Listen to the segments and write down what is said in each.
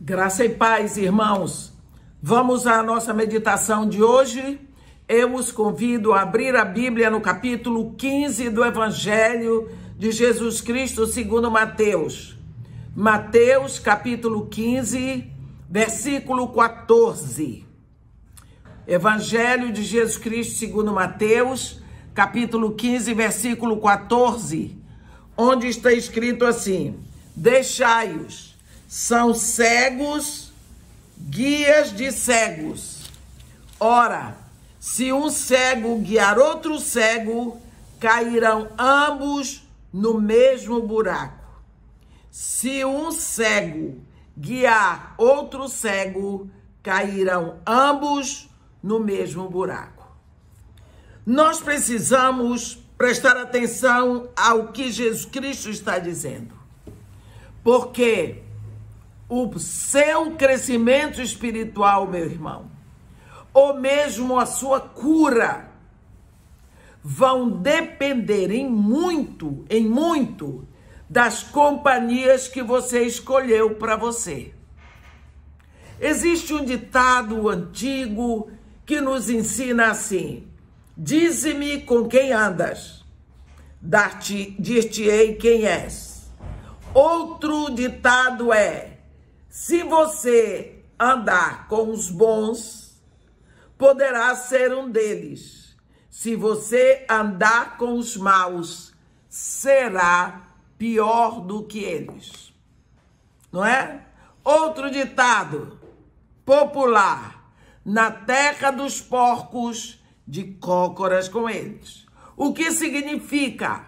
Graça e paz, irmãos. Vamos à nossa meditação de hoje. Eu os convido a abrir a Bíblia no capítulo 15 do Evangelho de Jesus Cristo, segundo Mateus. Mateus, capítulo 15, versículo 14. Evangelho de Jesus Cristo, segundo Mateus, capítulo 15, versículo 14, onde está escrito assim: Deixai-os são cegos, guias de cegos. Ora, se um cego guiar outro cego, cairão ambos no mesmo buraco. Se um cego guiar outro cego, cairão ambos no mesmo buraco. Nós precisamos prestar atenção ao que Jesus Cristo está dizendo. Porque o seu crescimento espiritual, meu irmão, ou mesmo a sua cura, vão depender em muito, em muito, das companhias que você escolheu para você. Existe um ditado antigo que nos ensina assim: Dize-me com quem andas, dar-te, dir-te-ei quem és. Outro ditado é: se você andar com os bons, poderá ser um deles. Se você andar com os maus, será pior do que eles. Não é? Outro ditado popular: na terra dos porcos, de cócoras com eles. O que significa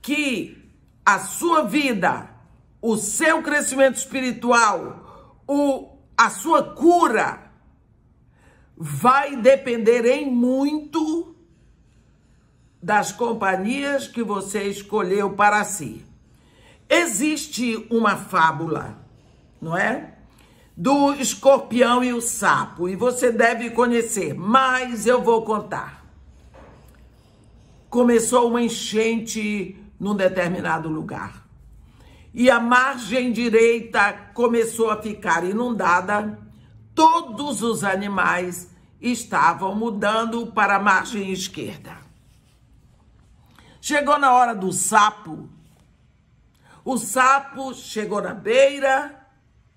que a sua vida o seu crescimento espiritual, o, a sua cura, vai depender em muito das companhias que você escolheu para si. Existe uma fábula, não é? Do escorpião e o sapo, e você deve conhecer, mas eu vou contar. Começou uma enchente num determinado lugar e a margem direita começou a ficar inundada, todos os animais estavam mudando para a margem esquerda. Chegou na hora do sapo. O sapo chegou na beira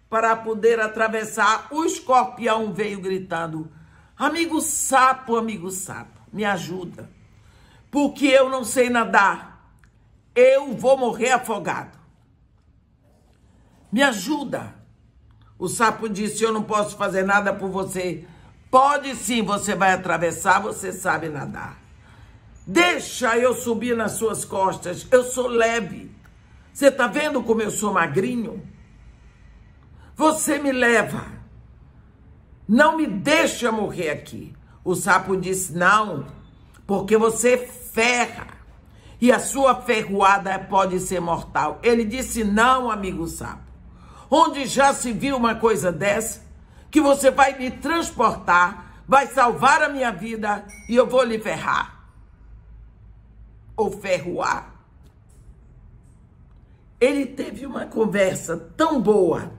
para poder atravessar. O escorpião veio gritando: Amigo sapo, amigo sapo, me ajuda, porque eu não sei nadar. Eu vou morrer afogado. Me ajuda. O sapo disse: Eu não posso fazer nada por você. Pode sim, você vai atravessar, você sabe nadar. Deixa eu subir nas suas costas, eu sou leve. Você está vendo como eu sou magrinho? Você me leva. Não me deixa morrer aqui. O sapo disse: Não, porque você ferra. E a sua ferroada pode ser mortal. Ele disse: Não, amigo sapo. Onde já se viu uma coisa dessa? Que você vai me transportar, vai salvar a minha vida e eu vou lhe ferrar. Ou ferroar. Ele teve uma conversa tão boa,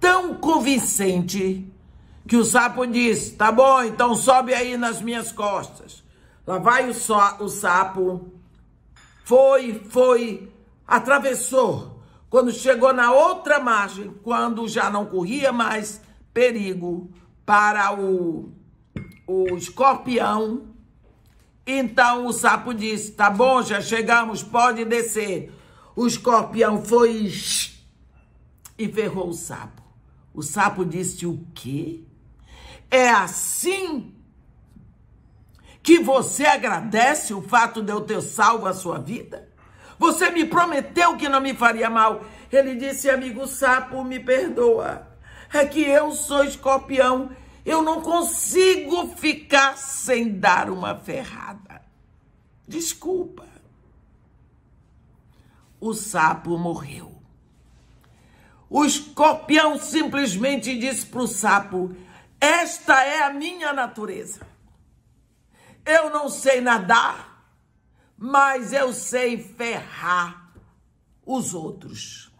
tão convincente, que o sapo disse: Tá bom, então sobe aí nas minhas costas. Lá vai o, so, o sapo, foi, foi, atravessou quando chegou na outra margem, quando já não corria mais perigo para o, o escorpião, então o sapo disse: Tá bom, já chegamos, pode descer. O escorpião foi e ferrou o sapo. O sapo disse: O quê? É assim que você agradece o fato de eu ter salvo a sua vida? Você me prometeu que não me faria mal. Ele disse, amigo sapo, me perdoa. É que eu sou escorpião. Eu não consigo ficar sem dar uma ferrada. Desculpa. O sapo morreu. O escorpião simplesmente disse para o sapo: Esta é a minha natureza. Eu não sei nadar mas eu sei ferrar os outros.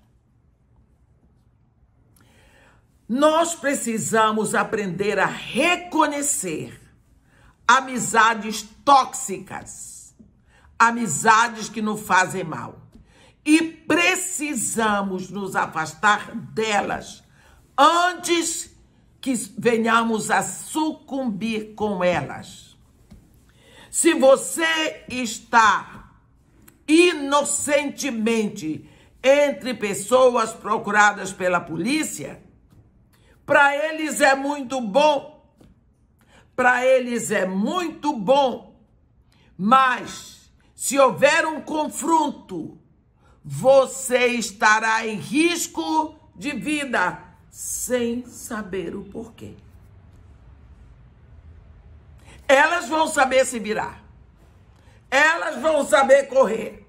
Nós precisamos aprender a reconhecer amizades tóxicas, amizades que nos fazem mal. E precisamos nos afastar delas antes que venhamos a sucumbir com elas. Se você está inocentemente entre pessoas procuradas pela polícia, para eles é muito bom. Para eles é muito bom. Mas se houver um confronto, você estará em risco de vida sem saber o porquê. Elas vão saber se virar. Elas vão saber correr.